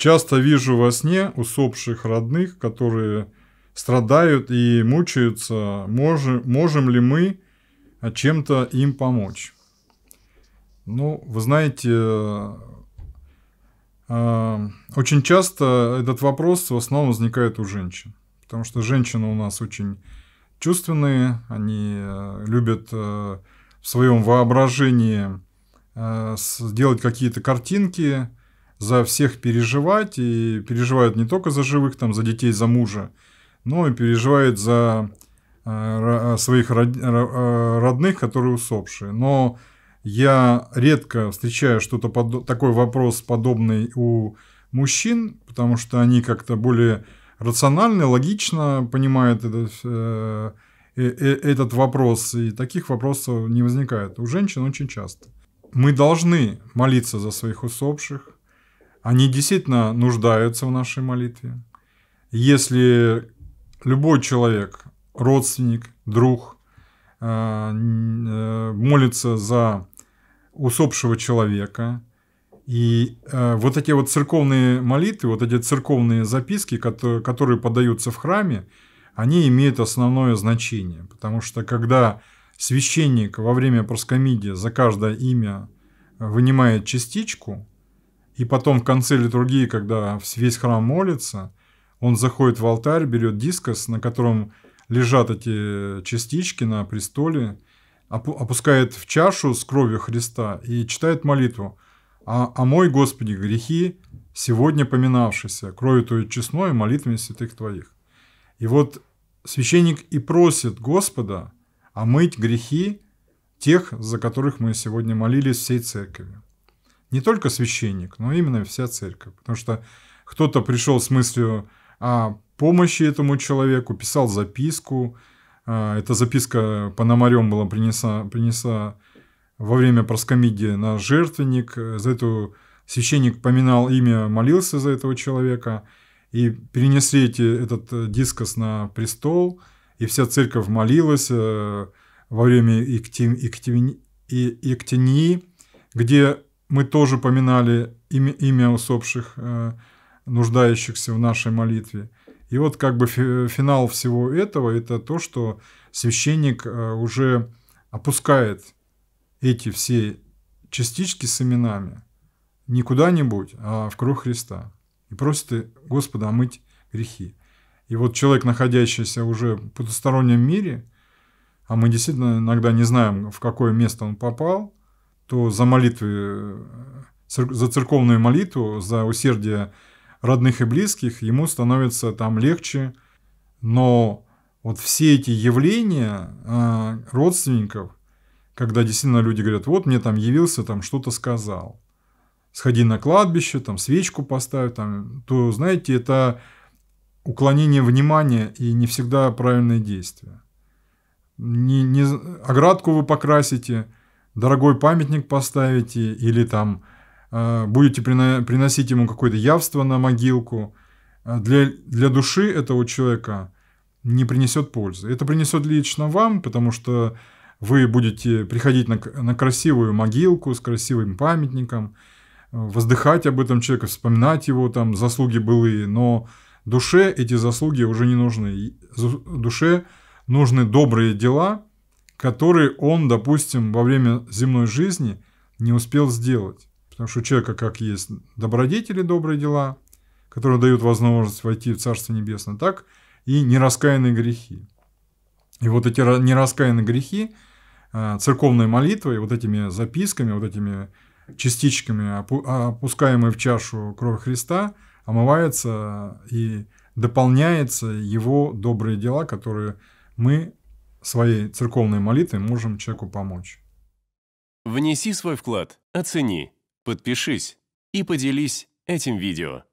Часто вижу во сне усопших родных, которые страдают и мучаются, можем, можем ли мы а, чем-то им помочь. Ну, вы знаете, а, очень часто этот вопрос в основном возникает у женщин, потому что женщины у нас очень чувственные, они а, любят в своем воображении сделать какие-то картинки, за всех переживать, и переживают не только за живых, там, за детей, за мужа, но и переживают за э, э, своих э, родных, которые усопшие. Но я редко встречаю что-то под... такой вопрос подобный у мужчин, потому что они как-то более рационально, логично понимают этот, э, э, этот вопрос, и таких вопросов не возникает. У женщин очень часто. Мы должны молиться за своих усопших, они действительно нуждаются в нашей молитве. Если любой человек, родственник, друг, э, э, молится за усопшего человека, и э, вот эти вот церковные молитвы, вот эти церковные записки, которые подаются в храме, они имеют основное значение, потому что когда священник во время проскомидия за каждое имя вынимает частичку – и потом в конце литургии, когда весь храм молится, он заходит в алтарь, берет дискос, на котором лежат эти частички на престоле, опускает в чашу с кровью Христа и читает молитву. «А, а мой, Господи, грехи, сегодня поминавшиеся кровью твоей честной молитвами святых Твоих». И вот священник и просит Господа омыть грехи тех, за которых мы сегодня молились всей церковью не только священник, но именно вся церковь. Потому что кто-то пришел с мыслью о помощи этому человеку, писал записку. А, эта записка Пономарем была принесла, принесла во время проскомидии на жертвенник. За эту священник поминал имя, молился за этого человека. И перенесли эти, этот дискос на престол, и вся церковь молилась э, во время Иктинии, где мы тоже поминали имя, имя усопших, э, нуждающихся в нашей молитве. И вот как бы финал всего этого – это то, что священник э, уже опускает эти все частички с именами не куда-нибудь, а в кровь Христа. И просит Господа омыть грехи. И вот человек, находящийся уже в потустороннем мире, а мы действительно иногда не знаем, в какое место он попал, то за молитвы, за церковную молитву, за усердие родных и близких ему становится там легче. Но вот все эти явления а, родственников, когда действительно люди говорят, вот мне там явился, там что-то сказал, сходи на кладбище, там свечку поставь, там, то, знаете, это уклонение внимания и не всегда правильное действие. Не, не, оградку вы покрасите – дорогой памятник поставите или там э, будете приносить ему какое-то явство на могилку. Э, для, для души этого человека не принесет пользы. Это принесет лично вам, потому что вы будете приходить на, на красивую могилку с красивым памятником, э, воздыхать об этом человеке, вспоминать его там заслуги былые, но душе эти заслуги уже не нужны. Душе нужны добрые дела – которые он, допустим, во время земной жизни не успел сделать. Потому что у человека, как есть добродетели, добрые дела, которые дают возможность войти в Царство Небесное, так и нераскаянные грехи. И вот эти нераскаянные грехи, э, церковной молитвой, вот этими записками, вот этими частичками, опускаемые в чашу крови Христа, омывается и дополняется его добрые дела, которые мы своей церковной молитвой можем человеку помочь. Внеси свой вклад, оцени, подпишись и поделись этим видео.